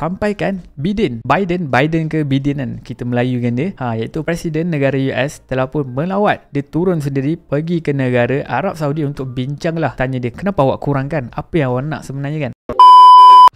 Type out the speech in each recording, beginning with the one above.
sampaikan Biden, Biden, Biden ke Biden kan kita Melayu kan dia, ha, iaitu Presiden negara US telah pun melawat dia turun sendiri pergi ke negara Arab Saudi untuk bincang lah, tanya dia kenapa awak kurangkan, apa yang awak nak sebenarnya kan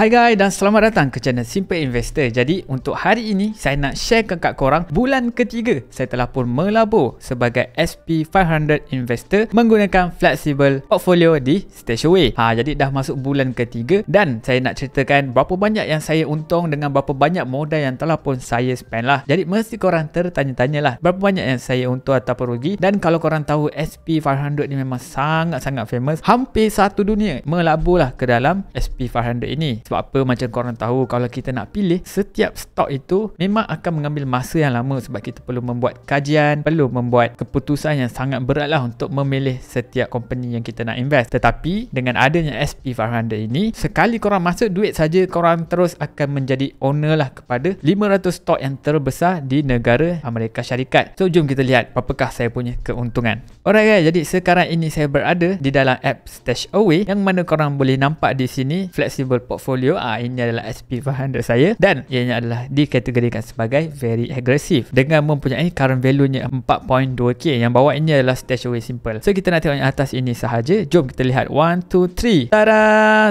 Hai guys dan selamat datang ke channel Simple Investor. Jadi untuk hari ini saya nak share ke kat korang bulan ketiga saya telah pun melabur sebagai SP500 Investor menggunakan flexible portfolio di Stashaway. Ha, jadi dah masuk bulan ketiga dan saya nak ceritakan berapa banyak yang saya untung dengan berapa banyak modal yang telah pun saya spend lah. Jadi mesti korang tertanya lah berapa banyak yang saya untung ataupun rugi dan kalau korang tahu SP500 ni memang sangat-sangat famous hampir satu dunia melabur lah ke dalam SP500 ini. Sebab apa macam korang tahu kalau kita nak pilih setiap stok itu memang akan mengambil masa yang lama sebab kita perlu membuat kajian, perlu membuat keputusan yang sangat berat lah untuk memilih setiap company yang kita nak invest. Tetapi dengan adanya SP500 ini, sekali korang masuk duit saja korang terus akan menjadi owner lah kepada 500 stok yang terbesar di negara Amerika Syarikat. So jom kita lihat apakah saya punya keuntungan. Alright guys, jadi sekarang ini saya berada di dalam app Stash Away yang mana korang boleh nampak di sini flexible portfolio portfolio ha, ini adalah SP500 saya dan ianya adalah dikategorikan sebagai very aggressive dengan mempunyai current value-nya 4.2k yang bawah ini adalah stash away simple so kita nak tengok yang atas ini sahaja jom kita lihat 1, 2, 3 tada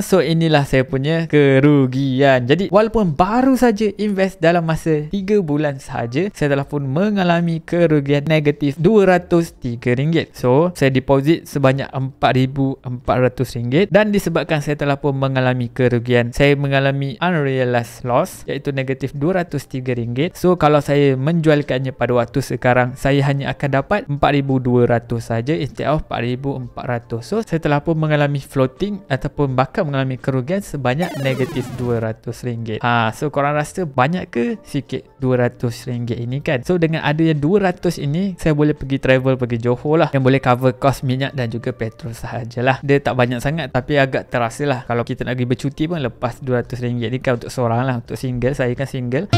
so inilah saya punya kerugian jadi walaupun baru saja invest dalam masa 3 bulan sahaja saya telah pun mengalami kerugian negatif RM203 so saya deposit sebanyak RM4,400 dan disebabkan saya telah pun mengalami kerugian Kan? saya mengalami unrealized loss iaitu negatif RM203. So kalau saya menjualkannya pada waktu sekarang saya hanya akan dapat RM4200 saja instead of RM4400. So saya telah pun mengalami floating ataupun bakal mengalami kerugian sebanyak negatif RM200. Ha, so korang rasa banyak ke sikit RM200 ini kan? So dengan adanya RM200 ini saya boleh pergi travel pergi Johor lah yang boleh cover kos minyak dan juga petrol sahajalah. Dia tak banyak sangat tapi agak terasa lah kalau kita nak pergi bercuti pun lepas lepas RM200 Jadi kan untuk seorang lah untuk single saya kan single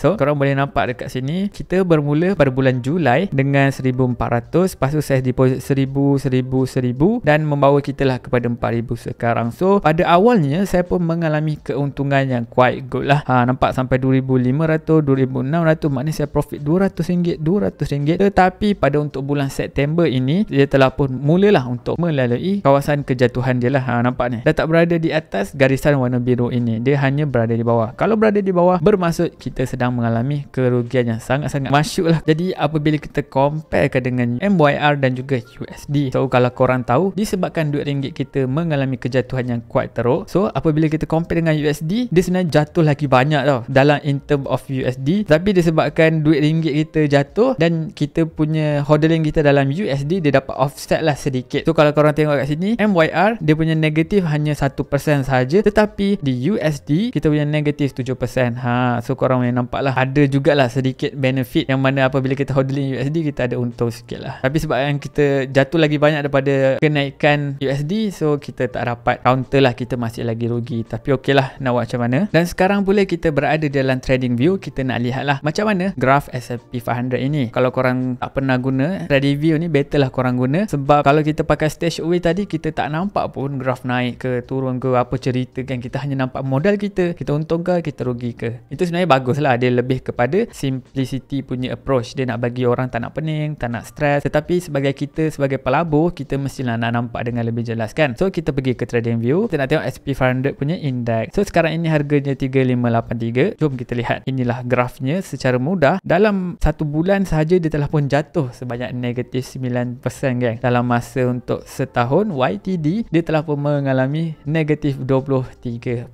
So korang boleh nampak dekat sini Kita bermula pada bulan Julai Dengan 1400 Lepas tu saya deposit 1000, 1000, 1000 Dan membawa kita lah kepada 4000 sekarang So pada awalnya saya pun mengalami keuntungan yang quite good lah ha, Nampak sampai 2500, 2600 Maknanya saya profit RM200, RM200 Tetapi pada untuk bulan September ini Dia telah pun mulalah untuk melalui kawasan kejatuhan dia lah ha, Nampak ni Dah tak berada di atas garisan warna biru ini Dia hanya berada di bawah Kalau berada di bawah Bermaksud kita sedang yang mengalami kerugian yang sangat-sangat masyuk lah jadi apabila kita compare dengan MYR dan juga USD so kalau korang tahu disebabkan duit ringgit kita mengalami kejatuhan yang kuat teruk so apabila kita compare dengan USD dia sebenarnya jatuh lagi banyak tau dalam in term of USD tapi disebabkan duit ringgit kita jatuh dan kita punya hodling kita dalam USD dia dapat offset lah sedikit so kalau korang tengok kat sini MYR dia punya negatif hanya 1% saja, tetapi di USD kita punya negatif 7% ha, so korang boleh nampak nampak lah ada jugalah sedikit benefit yang mana apabila kita hodling USD kita ada untung sikit lah tapi sebab yang kita jatuh lagi banyak daripada kenaikan USD so kita tak rapat. counter lah kita masih lagi rugi tapi okey lah nak buat macam mana dan sekarang pula kita berada dalam trading view kita nak lihat lah macam mana graph S&P 500 ini kalau korang tak pernah guna trading view ni better lah korang guna sebab kalau kita pakai stage away tadi kita tak nampak pun graph naik ke turun ke apa cerita kan kita hanya nampak modal kita kita untung ke kita rugi ke itu sebenarnya bagus lah dia lebih kepada simplicity punya approach dia nak bagi orang tak nak pening tak nak stress tetapi sebagai kita sebagai pelabur kita mesti nak, nak nampak dengan lebih jelas kan so kita pergi ke trading view kita nak tengok SP500 punya index so sekarang ini harganya 3583 jom kita lihat inilah grafnya secara mudah dalam satu bulan sahaja dia telah pun jatuh sebanyak negatif 9% gang dalam masa untuk setahun YTD dia telah pun mengalami negatif 23%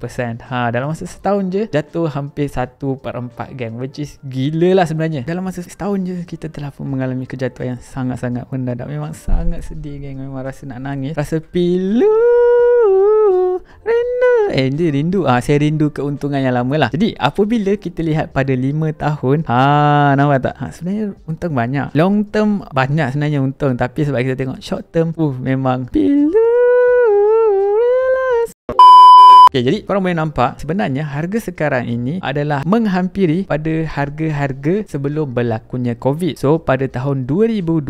ha, dalam masa setahun je jatuh hampir 1 per empat gang Which is gila lah sebenarnya Dalam masa setahun je Kita telah pun mengalami kejatuhan yang sangat-sangat mendadak Memang sangat sedih gang Memang rasa nak nangis Rasa pilu Rindu Eh dia rindu ah ha, Saya rindu keuntungan yang lama lah Jadi apabila kita lihat pada 5 tahun ha, nampak tak ha, Sebenarnya untung banyak Long term banyak sebenarnya untung Tapi sebab kita tengok short term uh, Memang pilu Okay, jadi korang boleh nampak sebenarnya harga sekarang ini adalah menghampiri pada harga-harga sebelum berlakunya COVID. So pada tahun 2020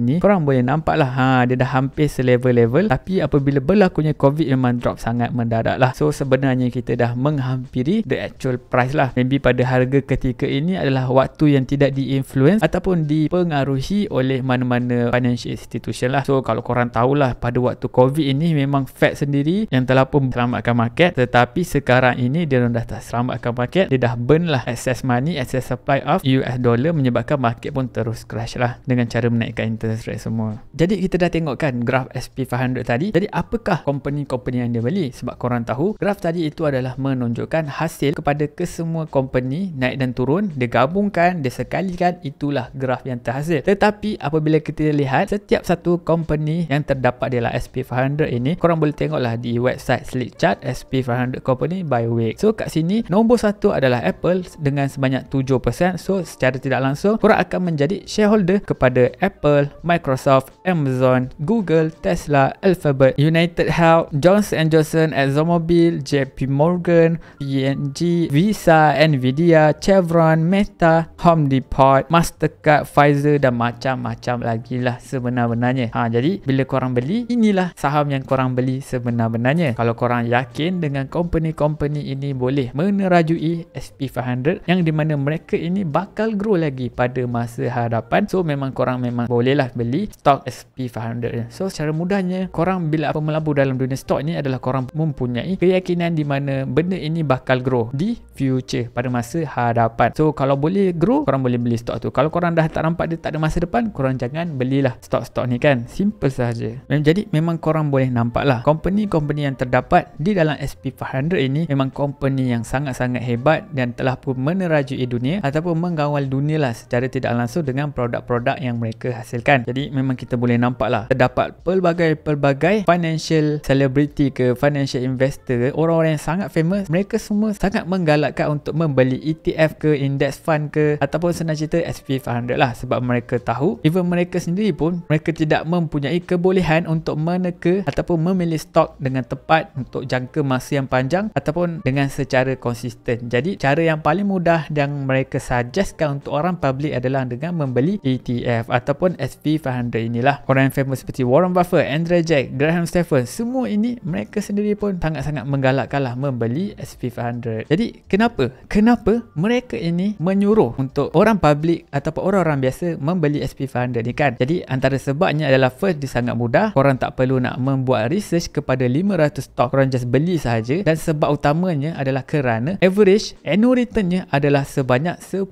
ini korang boleh nampak lah ha, dia dah hampir selevel-level tapi apabila berlakunya COVID memang drop sangat mendadak lah. So sebenarnya kita dah menghampiri the actual price lah. Maybe pada harga ketika ini adalah waktu yang tidak di-influence ataupun dipengaruhi oleh mana-mana financial institution lah. So kalau korang tahulah pada waktu COVID ini memang Fed sendiri yang telah pun selamatkan market market tetapi sekarang ini dia dah tak selamatkan market dia dah burn lah excess money excess supply of US dollar menyebabkan market pun terus crash lah dengan cara menaikkan interest rate semua jadi kita dah tengokkan graf SP500 tadi jadi apakah company-company yang dia beli sebab korang tahu graf tadi itu adalah menunjukkan hasil kepada kesemua company naik dan turun dia gabungkan dia sekalikan itulah graf yang terhasil tetapi apabila kita lihat setiap satu company yang terdapat dalam SP500 ini korang boleh tengoklah di website slick chart as S&P 500 company by week. So kat sini nombor satu adalah Apple dengan sebanyak 7%. So secara tidak langsung korang akan menjadi shareholder kepada Apple, Microsoft, Amazon, Google, Tesla, Alphabet, United Health, Johnson Johnson, ExxonMobil, JP Morgan, PNG, Visa, Nvidia, Chevron, Meta, Home Depot, Mastercard, Pfizer dan macam-macam lagi lah sebenar-benarnya. Ha, jadi bila korang beli, inilah saham yang korang beli sebenar-benarnya. Kalau korang yakin yakin dengan company-company ini boleh menerajui SP500 yang di mana mereka ini bakal grow lagi pada masa hadapan. So memang korang memang bolehlah beli stock SP500 So secara mudahnya korang bila apa melabu dalam dunia stock ni adalah korang mempunyai keyakinan di mana benda ini bakal grow di future pada masa hadapan. So kalau boleh grow korang boleh beli stock tu. Kalau korang dah tak nampak dia tak ada masa depan korang jangan belilah stock-stock ni kan. Simple sahaja. Jadi memang korang boleh nampak lah company-company yang terdapat di dalam dengan SP500 ini memang company yang sangat-sangat hebat dan telah pun menerajui dunia ataupun menggawal dunia lah secara tidak langsung dengan produk-produk yang mereka hasilkan. Jadi memang kita boleh nampak lah terdapat pelbagai-pelbagai financial celebrity ke financial investor orang-orang yang sangat famous mereka semua sangat menggalakkan untuk membeli ETF ke index fund ke ataupun senang cerita SP500 lah sebab mereka tahu even mereka sendiri pun mereka tidak mempunyai kebolehan untuk meneka ataupun memilih stok dengan tepat untuk jangka masa yang panjang ataupun dengan secara konsisten. Jadi cara yang paling mudah dan mereka suggestkan untuk orang public adalah dengan membeli ETF ataupun SP500 inilah. Orang yang famous seperti Warren Buffett, Andrew Jack, Graham Stephens, semua ini mereka sendiri pun sangat-sangat menggalakkanlah membeli SP500. Jadi kenapa? Kenapa mereka ini menyuruh untuk orang public ataupun orang-orang biasa membeli SP500 ni kan? Jadi antara sebabnya adalah first dia sangat mudah. orang tak perlu nak membuat research kepada 500 stock. orang just beli sendiri sahaja dan sebab utamanya adalah kerana average annual returnnya adalah sebanyak 10%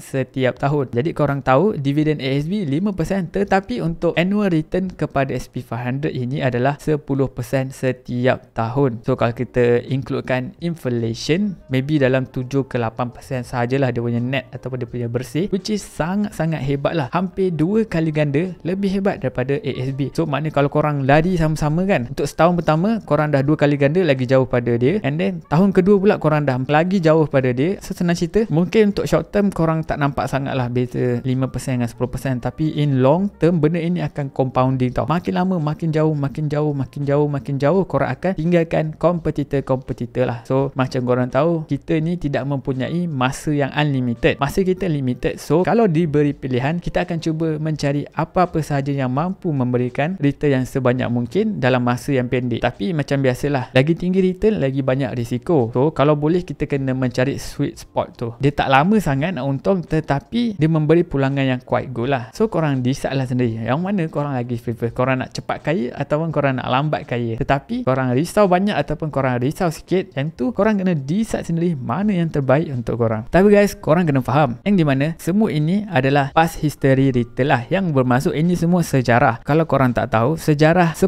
setiap tahun. Jadi korang tahu dividend ASB 5% tetapi untuk annual return kepada SP500 ini adalah 10% setiap tahun. So kalau kita includekan inflation maybe dalam 7 ke 8% sahajalah dia punya net ataupun dia punya bersih which is sangat-sangat hebat lah. Hampir 2 kali ganda lebih hebat daripada ASB. So maknanya kalau korang lari sama-sama kan untuk setahun pertama korang dah 2 kali ganda ganda lagi jauh pada dia and then tahun kedua pula korang dah lagi jauh pada dia so senang cerita mungkin untuk short term korang tak nampak sangat lah beta 5% dengan 10% tapi in long term benda ini akan compounding tau makin lama makin jauh makin jauh makin jauh makin jauh korang akan tinggalkan kompetitor-kompetitor lah so macam korang tahu kita ni tidak mempunyai masa yang unlimited masa kita limited so kalau diberi pilihan kita akan cuba mencari apa-apa sahaja yang mampu memberikan return yang sebanyak mungkin dalam masa yang pendek tapi macam biasalah lagi tinggi return Lagi banyak risiko So kalau boleh Kita kena mencari sweet spot tu Dia tak lama sangat nak untung Tetapi Dia memberi pulangan yang quite good lah So korang decide lah sendiri Yang mana korang lagi prefer Korang nak cepat kaya Ataupun korang nak lambat kaya Tetapi Korang risau banyak Ataupun korang risau sikit Yang tu korang kena decide sendiri Mana yang terbaik untuk korang Tapi guys Korang kena faham Yang mana Semua ini adalah Past history return lah Yang bermaksud Ini semua sejarah Kalau korang tak tahu Sejarah 10%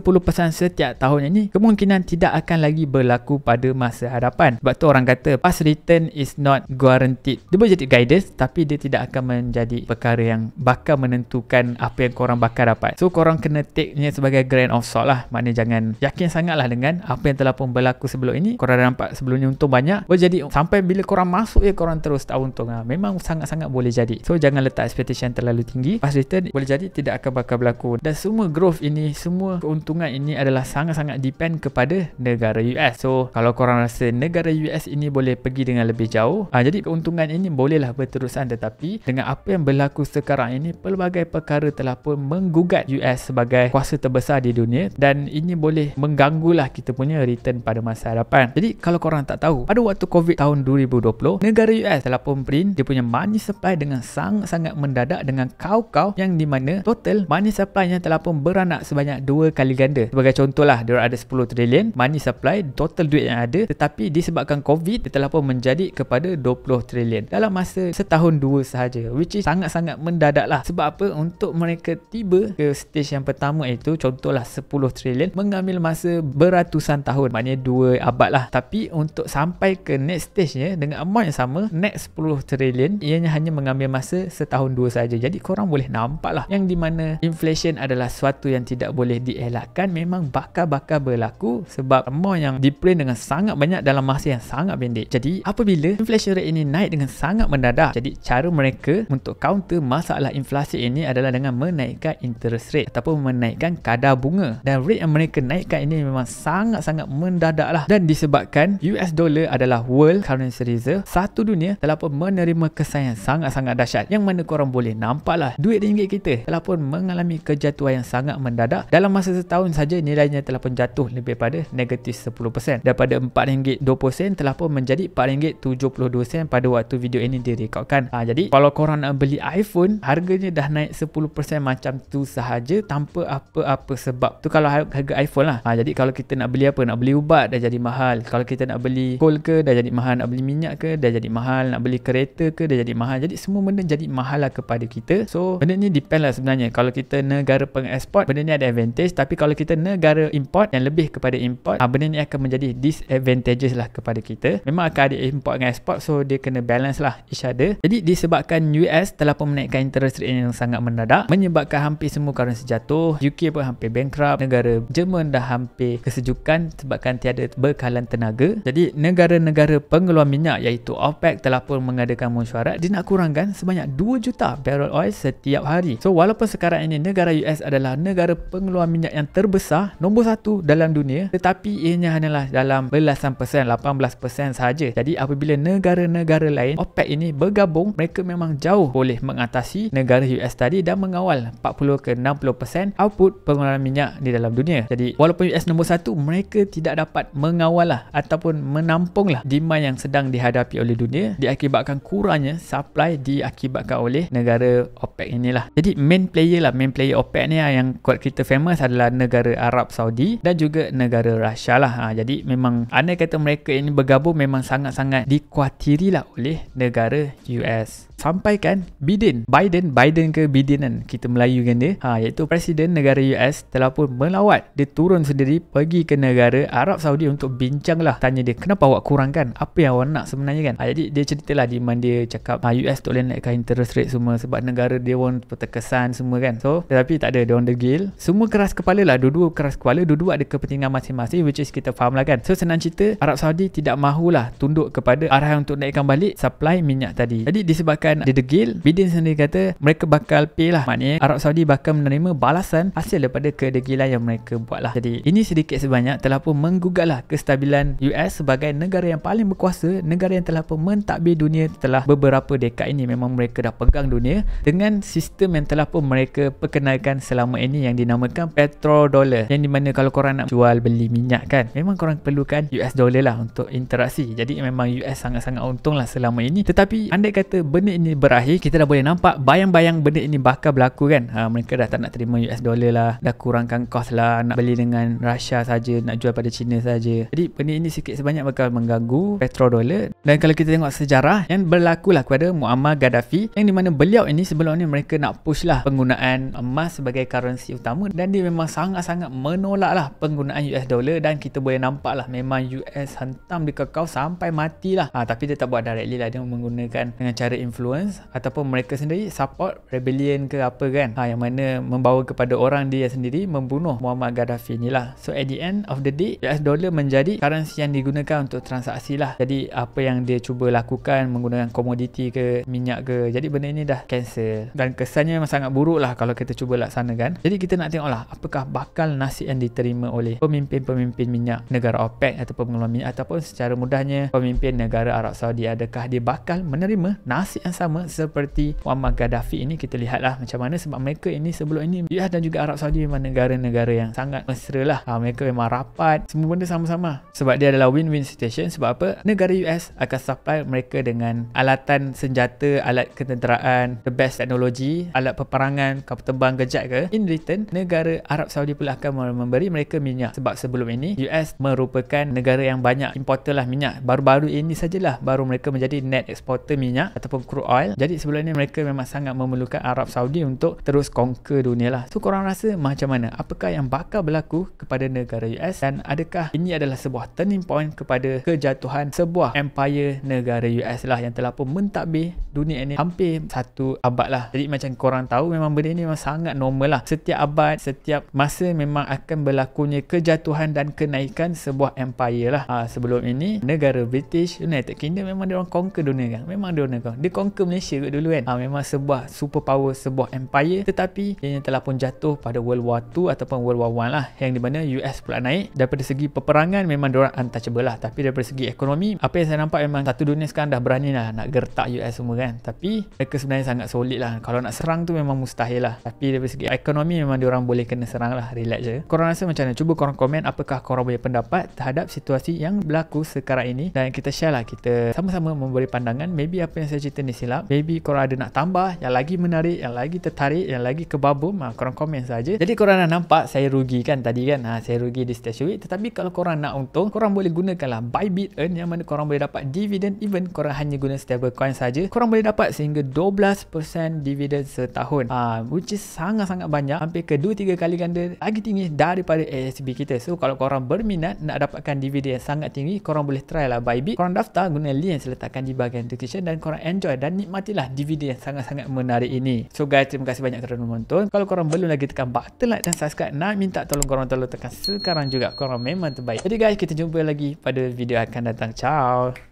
setiap tahun ini Kemungkinan tidak akan lagi berlaku pada masa hadapan. Sebab tu orang kata past return is not guaranteed. Dia boleh jadi guidance tapi dia tidak akan menjadi perkara yang bakal menentukan apa yang korang bakal dapat. So korang kena take-nya sebagai grain of salt lah. Maknanya jangan yakin sangatlah dengan apa yang telah pun berlaku sebelum ini. Korang dah nampak sebelumnya untung banyak. Boleh jadi sampai bila korang masuk ya korang terus tak untung lah. Memang sangat-sangat boleh jadi. So jangan letak expectation terlalu tinggi. Past return boleh jadi tidak akan bakal berlaku. Dan semua growth ini, semua keuntungan ini adalah sangat-sangat depend kepada negara negara US. So kalau korang rasa negara US ini boleh pergi dengan lebih jauh, ha, jadi keuntungan ini bolehlah berterusan tetapi dengan apa yang berlaku sekarang ini pelbagai perkara telah pun menggugat US sebagai kuasa terbesar di dunia dan ini boleh mengganggu lah kita punya return pada masa hadapan. Jadi kalau korang tak tahu, pada waktu COVID tahun 2020, negara US telah pun print dia punya money supply dengan sangat-sangat mendadak dengan kau-kau yang di mana total money supply-nya telah pun beranak sebanyak dua kali ganda. Sebagai contoh lah, dia ada 10 trilion, money supply total duit yang ada tetapi disebabkan COVID dia telah pun menjadi kepada 20 trilion dalam masa setahun dua sahaja which is sangat-sangat mendadak lah sebab apa untuk mereka tiba ke stage yang pertama itu contohlah 10 trilion mengambil masa beratusan tahun maknanya dua abad lah tapi untuk sampai ke next stage ya dengan amount yang sama next 10 trilion ianya hanya mengambil masa setahun dua sahaja jadi korang boleh nampak lah yang dimana inflation adalah suatu yang tidak boleh dielakkan memang bakal-bakal berlaku sebab amount yang diprint dengan sangat banyak dalam masa yang sangat pendek. Jadi, apabila inflation rate ini naik dengan sangat mendadak, jadi cara mereka untuk counter masalah inflasi ini adalah dengan menaikkan interest rate ataupun menaikkan kadar bunga. Dan rate yang mereka naikkan ini memang sangat-sangat mendadak lah. Dan disebabkan US dollar adalah world currency reserve, satu dunia telah pun menerima kesan yang sangat-sangat dahsyat. Yang mana korang boleh nampak lah, duit ringgit kita telah pun mengalami kejatuhan yang sangat mendadak. Dalam masa setahun saja nilainya telah pun jatuh lebih pada negatif gratis 10% daripada RM4.20 telah pun menjadi RM4.72 pada waktu video ini direkodkan ha, jadi kalau korang nak beli iPhone harganya dah naik 10% macam tu sahaja tanpa apa-apa sebab tu kalau harga iPhone lah ha, jadi kalau kita nak beli apa nak beli ubat dah jadi mahal kalau kita nak beli coal ke dah jadi mahal nak beli minyak ke dah jadi mahal nak beli kereta ke dah jadi mahal jadi semua benda jadi mahal lah kepada kita so benda ni depend lah sebenarnya kalau kita negara pengeksport benda ni ada advantage tapi kalau kita negara import yang lebih kepada import ha, benda ni akan menjadi disadvantages lah kepada kita. Memang akan ada import dengan export so dia kena balance lah each other. Jadi disebabkan US telah pun menaikkan interest rate yang sangat mendadak menyebabkan hampir semua currency jatuh. UK pun hampir bankrupt. Negara Jerman dah hampir kesejukan sebabkan tiada bekalan tenaga. Jadi negara-negara pengeluar minyak iaitu OPEC telah pun mengadakan mesyuarat dia nak kurangkan sebanyak 2 juta barrel oil setiap hari. So walaupun sekarang ini negara US adalah negara pengeluar minyak yang terbesar, nombor satu dalam dunia tetapi ia ianya hanyalah dalam belasan persen 18% sahaja jadi apabila negara-negara lain OPEC ini bergabung mereka memang jauh boleh mengatasi negara US tadi dan mengawal 40 ke 60% output pengeluaran minyak di dalam dunia jadi walaupun US nombor satu, mereka tidak dapat mengawal lah ataupun menampung lah demand yang sedang dihadapi oleh dunia diakibatkan kurangnya supply diakibatkan oleh negara OPEC inilah jadi main player lah main player OPEC ni lah yang kuat kita famous adalah negara Arab Saudi dan juga negara Russia lah lah ha, jadi memang anda kata mereka ini bergabung memang sangat-sangat dikuatirilah oleh negara US sampaikan Biden, Biden, Biden ke Biden kan kita Melayu kan dia, ha, iaitu Presiden negara US telah pun melawat dia turun sendiri pergi ke negara Arab Saudi untuk bincang lah, tanya dia kenapa awak kurangkan, apa yang awak nak sebenarnya kan ha, jadi dia ceritalah di mana dia cakap ha, US tak boleh naikkan interest rate semua sebab negara dia pun terkesan semua kan so tetapi tak ada, dia orang degil, semua keras kepala lah, dua-dua keras kepala, dua-dua ada kepentingan masing-masing which is kita faham lah kan so senang cerita, Arab Saudi tidak mahulah tunduk kepada arahan untuk naikkan balik supply minyak tadi, jadi disebabkan akan degil Biden sendiri kata mereka bakal pay lah maknanya Arab Saudi bakal menerima balasan hasil daripada kedegilan yang mereka buat lah jadi ini sedikit sebanyak telah pun menggugat lah kestabilan US sebagai negara yang paling berkuasa negara yang telah pun mentadbir dunia telah beberapa dekad ini memang mereka dah pegang dunia dengan sistem yang telah pun mereka perkenalkan selama ini yang dinamakan petrodollar yang dimana kalau korang nak jual beli minyak kan memang korang perlukan US dollar lah untuk interaksi jadi memang US sangat-sangat untung lah selama ini tetapi andai kata benda ini berakhir kita dah boleh nampak bayang-bayang benda ini bakal berlaku kan ha, mereka dah tak nak terima US dollar lah dah kurangkan kos lah nak beli dengan Russia saja nak jual pada China saja jadi benda ini sikit sebanyak bakal mengganggu petrodollar dan kalau kita tengok sejarah yang berlaku lah kepada Muammar Gaddafi yang di mana beliau ini sebelum ni mereka nak push lah penggunaan emas sebagai currency utama dan dia memang sangat-sangat menolak lah penggunaan US dollar dan kita boleh nampak lah memang US hantam dia kekau sampai matilah ha, tapi dia tak buat directly lah dia menggunakan dengan cara influence influence ataupun mereka sendiri support rebellion ke apa kan ha, yang mana membawa kepada orang dia sendiri membunuh Muammar Gaddafi ni lah so at the end of the day US dollar menjadi currency yang digunakan untuk transaksi lah jadi apa yang dia cuba lakukan menggunakan komoditi ke minyak ke jadi benda ini dah cancel dan kesannya memang sangat buruk lah kalau kita cuba laksanakan jadi kita nak tengok lah apakah bakal nasib yang diterima oleh pemimpin-pemimpin minyak negara OPEC ataupun pengelola minyak ataupun secara mudahnya pemimpin negara Arab Saudi adakah dia bakal menerima nasib yang sama seperti Muammar Gaddafi ini kita lihatlah macam mana sebab mereka ini sebelum ini Riyadh dan juga Arab Saudi memang negara-negara yang sangat mesra lah ha, mereka memang rapat semua benda sama-sama sebab dia adalah win-win situation sebab apa negara US akan supply mereka dengan alatan senjata alat ketenteraan the best teknologi alat peperangan kapal terbang kejap ke in return negara Arab Saudi pula akan memberi mereka minyak sebab sebelum ini US merupakan negara yang banyak importer lah minyak baru-baru ini sajalah baru mereka menjadi net exporter minyak ataupun crude crude oil. Jadi sebelum ini mereka memang sangat memerlukan Arab Saudi untuk terus conquer dunia lah. So korang rasa macam mana? Apakah yang bakal berlaku kepada negara US dan adakah ini adalah sebuah turning point kepada kejatuhan sebuah empire negara US lah yang telah pun mentadbir dunia ini hampir satu abad lah. Jadi macam korang tahu memang benda ini memang sangat normal lah. Setiap abad, setiap masa memang akan berlakunya kejatuhan dan kenaikan sebuah empire lah. Ha, sebelum ini negara British United Kingdom memang dia orang conquer dunia kan. Memang dia orang ke Malaysia dulu kan ha, memang sebuah superpower sebuah empire tetapi ianya telah pun jatuh pada World War 2 ataupun World War 1 lah yang di mana US pula naik daripada segi peperangan memang diorang untouchable lah tapi daripada segi ekonomi apa yang saya nampak memang satu dunia sekarang dah berani lah nak gertak US semua kan tapi mereka sebenarnya sangat solid lah kalau nak serang tu memang mustahil lah tapi daripada segi ekonomi memang diorang boleh kena serang lah relax je korang rasa macam mana cuba korang komen apakah korang punya pendapat terhadap situasi yang berlaku sekarang ini dan kita share lah kita sama-sama memberi pandangan maybe apa yang saya cerita ni silap maybe korang ada nak tambah yang lagi menarik yang lagi tertarik yang lagi kebabum ha, ah, korang komen saja. jadi korang dah nampak saya rugi kan tadi kan ha, saya rugi di stage week tetapi kalau korang nak untung korang boleh gunakanlah Bybit Earn yang mana korang boleh dapat dividend even korang hanya guna stablecoin saja. korang boleh dapat sehingga 12% dividend setahun ha, which is sangat-sangat banyak hampir ke 2-3 kali ganda lagi tinggi daripada ASB kita so kalau korang berminat nak dapatkan dividend yang sangat tinggi korang boleh try lah buy bit. korang daftar guna link yang saya letakkan di bahagian description dan korang enjoy dan dan nikmatilah DVD yang sangat-sangat menarik ini. So guys, terima kasih banyak kerana menonton. Kalau korang belum lagi tekan button like dan subscribe, nak minta tolong korang tolong tekan sekarang juga. Korang memang terbaik. Jadi guys, kita jumpa lagi pada video akan datang. Ciao!